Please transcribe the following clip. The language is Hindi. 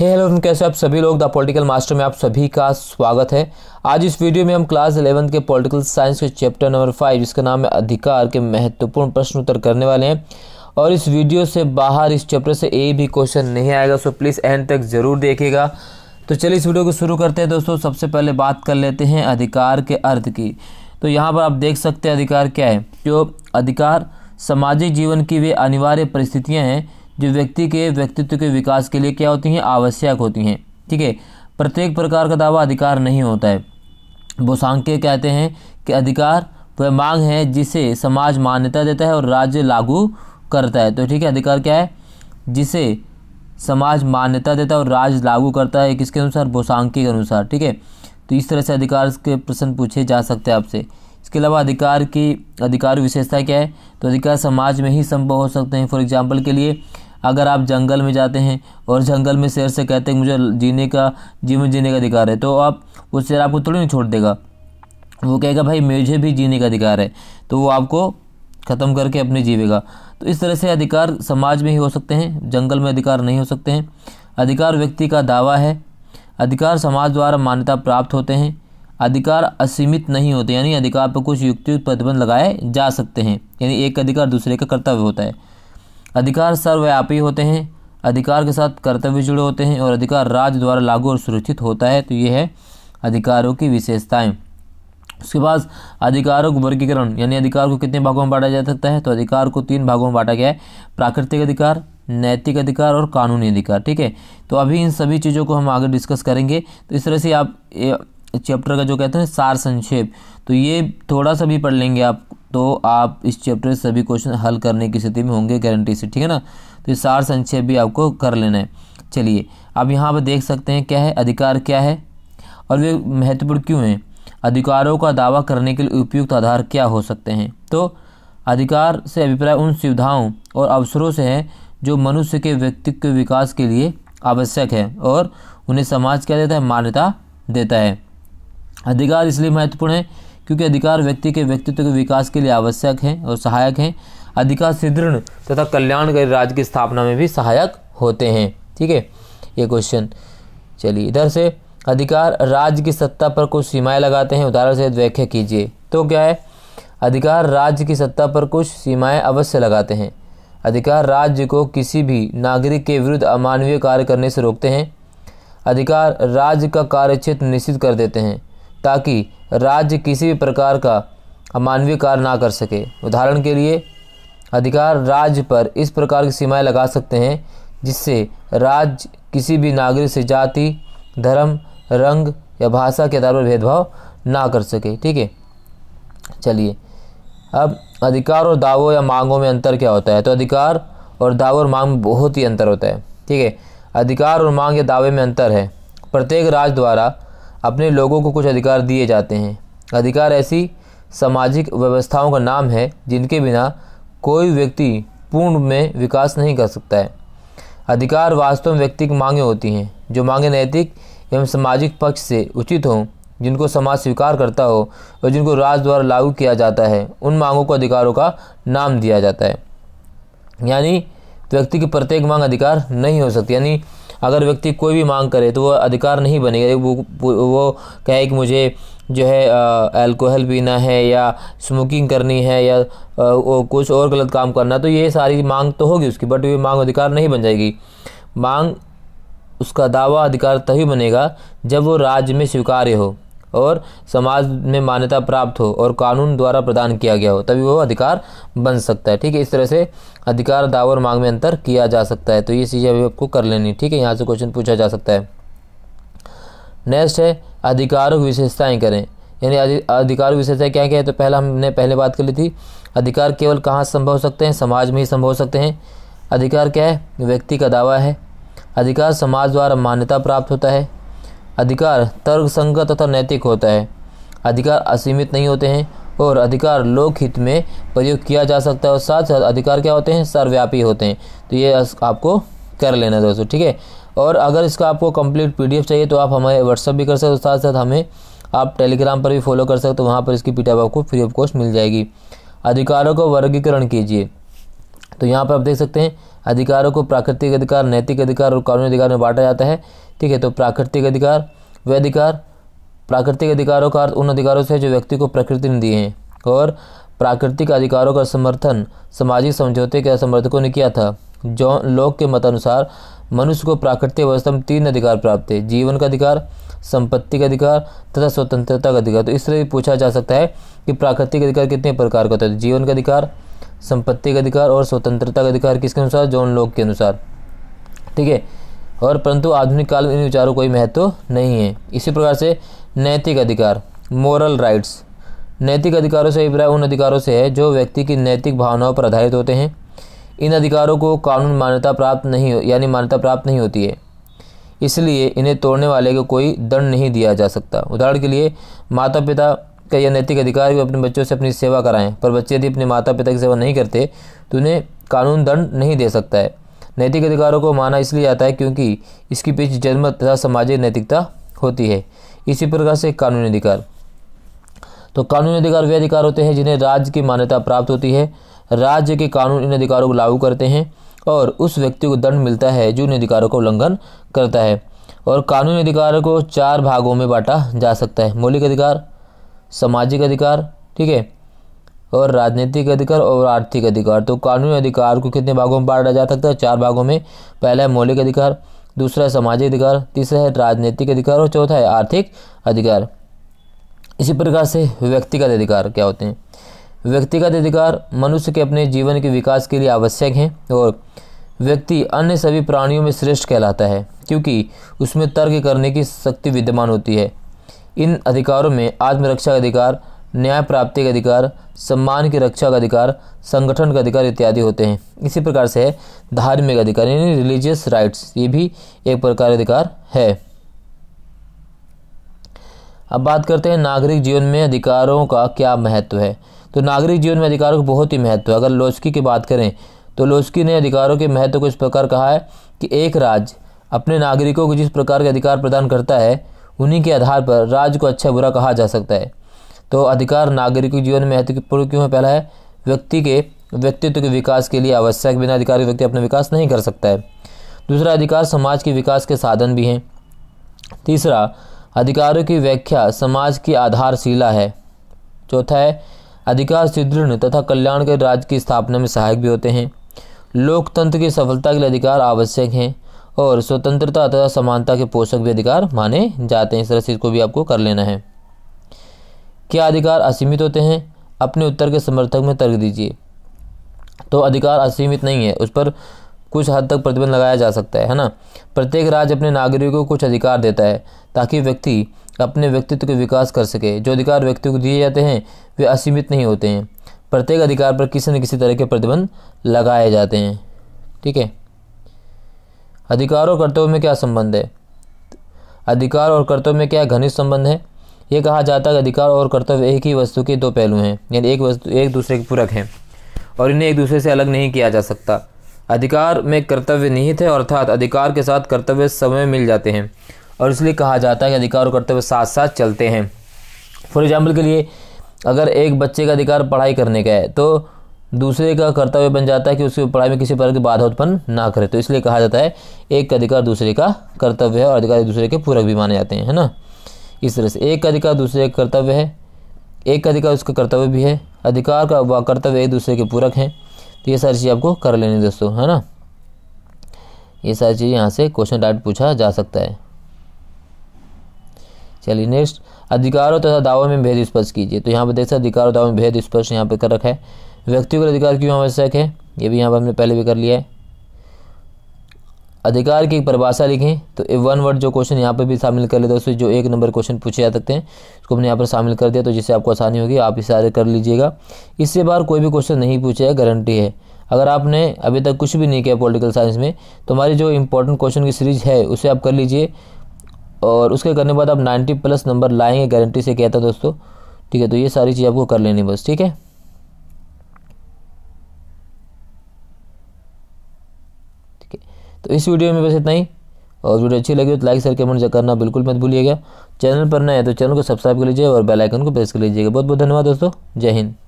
हे हेलो फ्रेंड कैसे आप सभी लोग द पॉलिटिकल मास्टर में आप सभी का स्वागत है आज इस वीडियो में हम क्लास इलेवंथ के पॉलिटिकल साइंस के चैप्टर नंबर फाइव जिसका नाम है अधिकार के महत्वपूर्ण प्रश्न उत्तर करने वाले हैं और इस वीडियो से बाहर इस चैप्टर से ए भी क्वेश्चन नहीं आएगा सो प्लीज़ एंड तक ज़रूर देखेगा तो चलिए इस वीडियो को शुरू करते हैं दोस्तों सबसे पहले बात कर लेते हैं अधिकार के अर्थ की तो यहाँ पर आप देख सकते हैं अधिकार क्या है जो अधिकार सामाजिक जीवन की वे अनिवार्य परिस्थितियाँ हैं जो व्यक्ति के व्यक्तित्व के विकास के लिए क्या होती हैं आवश्यक होती हैं ठीक है प्रत्येक प्रकार का दावा अधिकार नहीं होता है बोसांके कहते हैं कि अधिकार वह मांग है जिसे समाज मान्यता देता है और राज्य लागू करता है तो ठीक है अधिकार क्या है जिसे समाज मान्यता देता है और राज्य लागू करता है किसके अनुसार बोसांके के अनुसार ठीक है तो इस तरह से अधिकार के प्रश्न पूछे जा सकते हैं आपसे इसके अलावा अधिकार की अधिकार विशेषता क्या है तो अधिकार समाज में ही संभव हो सकते हैं फॉर एग्जाम्पल के लिए अगर आप जंगल में जाते हैं और जंगल में शेर से कहते हैं मुझे जीने का जीवन जीने का अधिकार है तो आप वो शेर आपको थोड़ी नहीं छोड़ देगा वो कहेगा भाई मुझे भी जीने का अधिकार है तो वो आपको ख़त्म करके अपने जीवेगा तो इस तरह से अधिकार समाज में ही हो सकते हैं जंगल में अधिकार नहीं हो सकते हैं अधिकार व्यक्ति का दावा है अधिकार समाज द्वारा मान्यता प्राप्त होते हैं अधिकार असीमित नहीं होते यानी अधिकार पर कुछ युक्ति प्रतिबंध लगाए जा सकते हैं यानी एक अधिकार दूसरे का कर्तव्य होता है अधिकार सर्वव्यापी होते हैं अधिकार के साथ कर्तव्य जुड़े होते हैं और अधिकार राज्य द्वारा लागू और सुरक्षित होता है तो ये है अधिकारों की विशेषताएं उसके बाद अधिकारों का वर्गीकरण यानी अधिकार को कितने भागों में बांटा जा सकता है तो अधिकार को तीन भागों में बांटा गया है प्राकृतिक अधिकार नैतिक अधिकार और कानूनी अधिकार ठीक है तो अभी इन सभी चीज़ों को हम आगे डिस्कस करेंगे तो इस तरह से आप चैप्टर का जो कहते हैं सार संक्षेप तो ये थोड़ा सा भी पढ़ लेंगे आप तो आप इस चैप्टर सभी क्वेश्चन हल करने की स्थिति में होंगे गारंटी से ठीक है ना तो ये सार संक्षेप भी आपको कर लेना है चलिए अब यहाँ पर देख सकते हैं क्या है अधिकार क्या है और वे महत्वपूर्ण क्यों हैं अधिकारों का दावा करने के लिए उपयुक्त आधार क्या हो सकते हैं तो अधिकार से अभिप्राय उन सुविधाओं और अवसरों से हैं जो मनुष्य के व्यक्तित्व के विकास के लिए आवश्यक है और उन्हें समाज क्या देता है मान्यता देता है अधिकार इसलिए महत्वपूर्ण है क्योंकि अधिकार व्यक्ति के व्यक्तित्व के विकास के लिए आवश्यक हैं और सहायक हैं अधिकार सुदृढ़ तथा कल्याणकारी राज्य की स्थापना में भी सहायक होते हैं ठीक है ये क्वेश्चन चलिए इधर से अधिकार राज्य की सत्ता पर कुछ सीमाएं लगाते हैं उदाहरण से व्याख्या कीजिए तो क्या है अधिकार राज्य की सत्ता पर कुछ सीमाएं अवश्य लगाते हैं अधिकार राज्य को किसी भी नागरिक के विरुद्ध अमानवीय कार्य करने से रोकते हैं अधिकार राज्य का कार्यक्षेत्र निश्चित कर देते हैं ताकि राज्य किसी भी प्रकार का अमानवीय कार्य ना कर सके उदाहरण के लिए अधिकार राज्य पर इस प्रकार की सीमाएं लगा सकते हैं जिससे राज्य किसी भी नागरिक से जाति धर्म रंग या भाषा के आधार पर भेदभाव ना कर सके ठीक है चलिए अब अधिकार और दावों या मांगों में अंतर क्या होता है तो अधिकार और दावों और मांग में बहुत ही अंतर होता है ठीक है अधिकार और मांग या दावे में अंतर है प्रत्येक राज्य द्वारा अपने लोगों को कुछ अधिकार दिए जाते हैं अधिकार ऐसी सामाजिक व्यवस्थाओं का नाम है जिनके बिना कोई व्यक्ति पूर्ण में विकास नहीं कर सकता है अधिकार वास्तव में व्यक्ति की मांगें होती हैं जो मांगें नैतिक एवं सामाजिक पक्ष से उचित हों जिनको समाज स्वीकार करता हो और जिनको राज द्वारा लागू किया जाता है उन मांगों को अधिकारों का नाम दिया जाता है यानी व्यक्ति की प्रत्येक मांग अधिकार नहीं हो सकती यानी अगर व्यक्ति कोई भी मांग करे तो वह अधिकार नहीं बनेगा वो वो कहे कि मुझे जो है अल्कोहल पीना है या स्मोकिंग करनी है या आ, कुछ और गलत काम करना तो ये सारी मांग तो होगी उसकी बट ये मांग अधिकार नहीं बन जाएगी मांग उसका दावा अधिकार तभी बनेगा जब वो राज्य में स्वीकार्य हो और समाज में मान्यता प्राप्त हो और कानून द्वारा प्रदान किया गया हो तभी वो अधिकार बन सकता है ठीक है इस तरह से अधिकार दाव और मांग में अंतर किया जा सकता है तो ये चीज़ें अभी आपको कर लेनी ठीक है यहाँ से क्वेश्चन पूछा जा सकता है नेक्स्ट है अधिकारों की विशेषताएँ करें यानी अधिकार विशेषता क्या क्या है तो पहला हमने पहले बात कर ली थी अधिकार केवल कहाँ संभव सकते हैं समाज में ही संभव हो सकते हैं अधिकार क्या है व्यक्ति का दावा है अधिकार समाज द्वारा मान्यता प्राप्त होता है अधिकार तर्क संगत तथा नैतिक होता है अधिकार असीमित नहीं होते हैं और अधिकार लोकहित में प्रयोग किया जा सकता है और साथ साथ अधिकार क्या होते हैं सर्वव्यापी होते हैं तो ये आपको कर लेना दोस्तों ठीक है और अगर इसका आपको कंप्लीट पीडीएफ चाहिए तो आप हमारे व्हाट्सअप भी कर सकते हो साथ साथ हमें आप टेलीग्राम पर भी फॉलो कर सकते हो वहाँ पर इसकी पीडीएफ आपको फ्री ऑफ कॉस्ट मिल जाएगी अधिकारों का वर्गीकरण कीजिए तो यहाँ पर आप देख सकते हैं अधिकारों को प्राकृतिक अधिकार नैतिक अधिकार और कानूनी अधिकार में बांटा जाता है ठीक है तो प्राकृतिक अधिकार वे अधिकार प्राकृतिक अधिकारों का अर्थ उन अधिकारों से है जो व्यक्ति को प्रकृति ने दिए हैं और प्राकृतिक अधिकारों का समर्थन सामाजिक समझौते के समर्थकों ने किया था जो लोग के मतानुसार मनुष्य को प्राकृतिक अवस्था में तीन अधिकार प्राप्त है जीवन का अधिकार संपत्ति का अधिकार तथा स्वतंत्रता का अधिकार तो इस इसलिए पूछा जा सकता है कि प्राकृतिक अधिकार कितने प्रकार का होता है जीवन का अधिकार संपत्ति का अधिकार और स्वतंत्रता का अधिकार किसके अनुसार जॉन लोक के अनुसार ठीक है और परंतु आधुनिक काल में इन विचारों कोई महत्व तो नहीं है इसी प्रकार से नैतिक अधिकार मॉरल राइट्स नैतिक अधिकारों से अभिप्राय उन अधिकारों से है जो व्यक्ति की नैतिक भावनाओं पर आधारित होते हैं इन अधिकारों को कानून मान्यता प्राप्त नहीं यानी मान्यता प्राप्त नहीं होती है इसलिए इन्हें तोड़ने वाले को कोई दंड नहीं दिया जा सकता उदाहरण के लिए माता पिता का यह नैतिक अधिकार है अपने बच्चों से अपनी सेवा कराएं पर बच्चे यदि अपने माता पिता की सेवा नहीं करते तो उन्हें कानून दंड नहीं दे सकता है नैतिक अधिकारों को माना इसलिए जाता है क्योंकि इसके पीछे जन्म तथा सामाजिक नैतिकता होती है इसी प्रकार से कानूनी अधिकार तो कानूनी अधिकार वे अधिकार होते हैं जिन्हें राज्य की मान्यता प्राप्त होती है राज्य के कानून इन अधिकारों को लागू करते हैं और उस व्यक्ति को दंड मिलता है जो इन अधिकारों का उल्लंघन करता है और कानूनी अधिकारों को चार भागों में बांटा जा सकता है मौलिक अधिकार सामाजिक अधिकार ठीक है और राजनीतिक अधिकार और आर्थिक अधिकार तो कानूनी अधिकार को कितने भागों में बांटा जा सकता है चार भागों में पहला है मौलिक अधिकार दूसरा है सामाजिक अधिकार तीसरा है राजनीतिक अधिकार और चौथा है आर्थिक अधिकार इसी प्रकार से व्यक्तिगत अधिकार क्या होते हैं व्यक्तिगत अधिकार मनुष्य के अपने जीवन के विकास के लिए आवश्यक हैं और व्यक्ति अन्य सभी प्राणियों में श्रेष्ठ कहलाता है क्योंकि उसमें तर्क करने की शक्ति विद्यमान होती है इन अधिकारों में आत्मरक्षा का अधिकार न्याय प्राप्ति का अधिकार सम्मान की रक्षा का अधिकार संगठन का अधिकार इत्यादि होते हैं इसी प्रकार से धार्मिक अधिकार यानी रिलीजियस राइट्स ये भी एक प्रकार अधिकार है अब बात करते हैं नागरिक जीवन में अधिकारों का क्या महत्व है तो नागरिक जीवन में अधिकारों का बहुत ही महत्व है अगर लोचकी की बात करें तो लोचकी ने अधिकारों के महत्व को इस प्रकार कहा है कि एक राज्य अपने नागरिकों को जिस प्रकार के अधिकार प्रदान करता है उन्हीं के आधार पर राज्य को अच्छा बुरा कहा जा सकता है तो अधिकार नागरिक जीवन में महत्वपूर्ण क्यों है पहला है व्यक्ति के व्यक्तित्व के विकास के लिए आवश्यक बिना अधिकार व्यक्ति अपना विकास नहीं कर सकता है दूसरा अधिकार समाज के विकास के साधन भी हैं तीसरा अधिकारों की व्याख्या समाज की आधारशिला है चौथा है अधिकार सुदृढ़ तथा कल्याण के राज्य की स्थापना में सहायक भी होते हैं लोकतंत्र की सफलता के लिए अधिकार आवश्यक हैं और स्वतंत्रता तथा समानता के पोषक भी अधिकार माने जाते हैं इस तरह से इसको भी आपको कर लेना है क्या अधिकार असीमित होते हैं अपने उत्तर के समर्थक में तर्क दीजिए तो अधिकार असीमित नहीं है उस पर कुछ हद तक प्रतिबंध लगाया जा सकता है है ना प्रत्येक राज्य अपने नागरिकों को कुछ अधिकार देता है ताकि व्यक्ति अपने व्यक्तित्व के विकास कर सके जो अधिकार व्यक्ति को दिए जाते हैं वे असीमित नहीं होते हैं प्रत्येक अधिकार पर किसी न किसी तरह के प्रतिबंध लगाए जाते हैं ठीक है अधिकार और कर्तव्य में क्या संबंध है अधिकार और कर्तव्य में क्या घनिष्ठ संबंध है ये कहा जाता है कि अधिकार और कर्तव्य एक ही वस्तु के दो पहलू हैं यानी एक वस्तु एक दूसरे के पूरक हैं और इन्हें एक दूसरे से अलग नहीं किया जा सकता अधिकार में कर्तव्य निहित है अर्थात अधिकार के साथ कर्तव्य समय मिल जाते हैं और इसलिए कहा जाता है कि अधिकार और कर्तव्य साथ साथ चलते हैं फॉर एग्जाम्पल के लिए अगर एक बच्चे का अधिकार पढ़ाई करने का है तो दूसरे का कर्तव्य बन जाता है कि उसकी पढ़ाई में किसी प्रकार की बाधा उत्पन्न ना करे तो इसलिए कहा जाता है एक का अधिकार दूसरे का कर्तव्य है और अधिकार दूसरे के पूरक भी माने जाते हैं है ना इस तरह से एक का अधिकार दूसरे का कर्तव्य है एक का अधिकार उसका कर्तव्य भी है अधिकार का व कर्तव्य एक दूसरे के पूरक हैं तो ये सारी चीज़ आपको कर लेनी दोस्तों है ना ये सारी चीज़ यहाँ से क्वेश्चन डायरेक्ट पूछा जा सकता है चलिए नेक्स्ट अधिकारों तथा दावों में भेद स्पर्श कीजिए तो यहाँ पर देख सकते अधिकारों दावों में भेद स्पर्श यहाँ पर कर रखा है व्यक्तिगत अधिकार क्यों आवश्यक है ये भी यहाँ पर हमने पहले भी कर लिया है अधिकार की परिभाषा लिखें तो ए वन वर्ड जो क्वेश्चन यहाँ पर भी शामिल कर लेते हैं जो एक नंबर क्वेश्चन पूछे जा सकते हैं उसको हमने यहाँ पर शामिल कर दिया तो जिससे आपको आसानी होगी आप इशारे कर लीजिएगा इससे बाहर कोई भी क्वेश्चन नहीं पूछा है गारंटी है अगर आपने अभी तक कुछ भी नहीं किया पॉलिटिकल साइंस में तो हमारी जो इंपॉर्टेंट क्वेश्चन की सीरीज है उसे आप कर लीजिए और उसके करने के बाद आप नाइन्टी प्लस नंबर लाएंगे गारंटी से कहता दोस्तों ठीक है तो ये सारी चीज़ आपको कर लेनी बस ठीक है तो इस वीडियो में बस इतना ही और वीडियो अच्छी लगी हो तो लाइक शेयर कमेंट करना बिल्कुल मत भूलिएगा चैनल पर नए हैं तो चैनल को सब्सक्राइब कर लीजिए और बेल आइकन को प्रेस कर लीजिएगा बहुत बहुत धन्यवाद दोस्तों जय हिंद